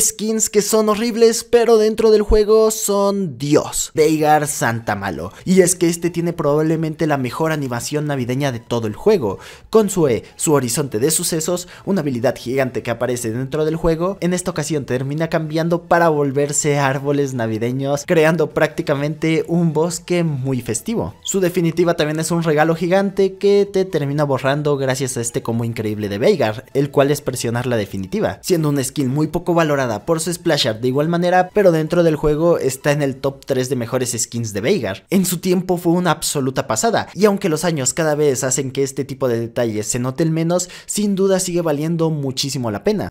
skins que son horribles, pero dentro del juego son Dios. Veigar Malo, Y es que este tiene probablemente la mejor animación navideña de todo el juego. Con su E, su horizonte de sucesos, una habilidad gigante que aparece dentro del juego, en esta ocasión termina cambiando para volverse árboles navideños, creando prácticamente un bosque muy festivo. Su definitiva también es un regalo gigante que te termina borrando gracias a este como increíble de Veigar, el cual es presionar la definitiva, siendo un skin muy poco valorada por su art de igual manera, pero dentro del juego está en el top 3 de mejores skins de Veigar. En su tiempo fue una absoluta pasada, y aunque los años cada vez hacen que este tipo de detalles se noten menos, sin duda sigue valiendo muchísimo la pena.